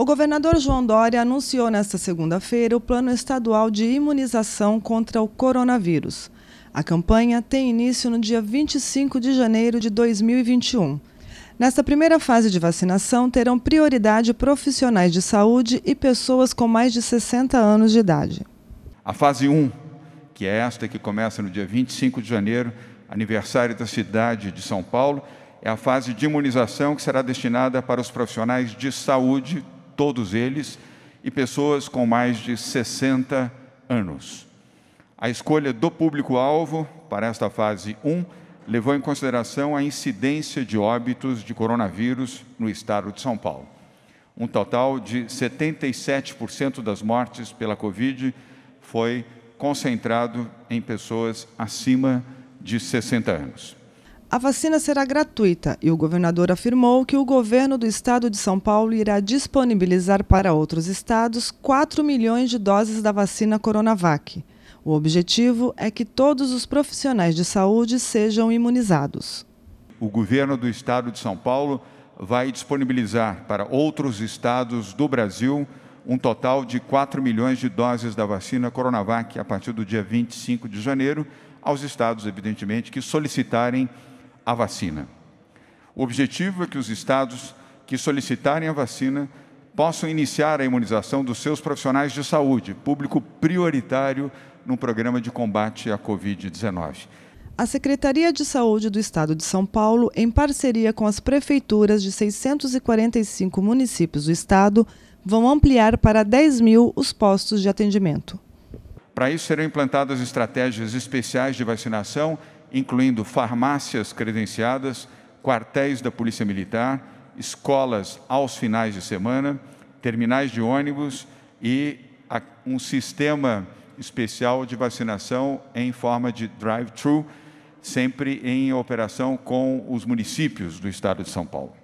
O governador João Dória anunciou nesta segunda-feira o Plano Estadual de Imunização contra o Coronavírus. A campanha tem início no dia 25 de janeiro de 2021. Nesta primeira fase de vacinação, terão prioridade profissionais de saúde e pessoas com mais de 60 anos de idade. A fase 1, que é esta que começa no dia 25 de janeiro, aniversário da cidade de São Paulo, é a fase de imunização que será destinada para os profissionais de saúde todos eles, e pessoas com mais de 60 anos. A escolha do público-alvo para esta fase 1 levou em consideração a incidência de óbitos de coronavírus no estado de São Paulo. Um total de 77% das mortes pela Covid foi concentrado em pessoas acima de 60 anos. A vacina será gratuita e o governador afirmou que o governo do estado de São Paulo irá disponibilizar para outros estados 4 milhões de doses da vacina Coronavac. O objetivo é que todos os profissionais de saúde sejam imunizados. O governo do estado de São Paulo vai disponibilizar para outros estados do Brasil um total de 4 milhões de doses da vacina Coronavac a partir do dia 25 de janeiro aos estados, evidentemente, que solicitarem a vacina. O objetivo é que os estados que solicitarem a vacina possam iniciar a imunização dos seus profissionais de saúde, público prioritário no programa de combate à Covid-19. A Secretaria de Saúde do Estado de São Paulo, em parceria com as prefeituras de 645 municípios do estado, vão ampliar para 10 mil os postos de atendimento. Para isso, serão implantadas estratégias especiais de vacinação incluindo farmácias credenciadas, quartéis da Polícia Militar, escolas aos finais de semana, terminais de ônibus e um sistema especial de vacinação em forma de drive-thru, sempre em operação com os municípios do estado de São Paulo.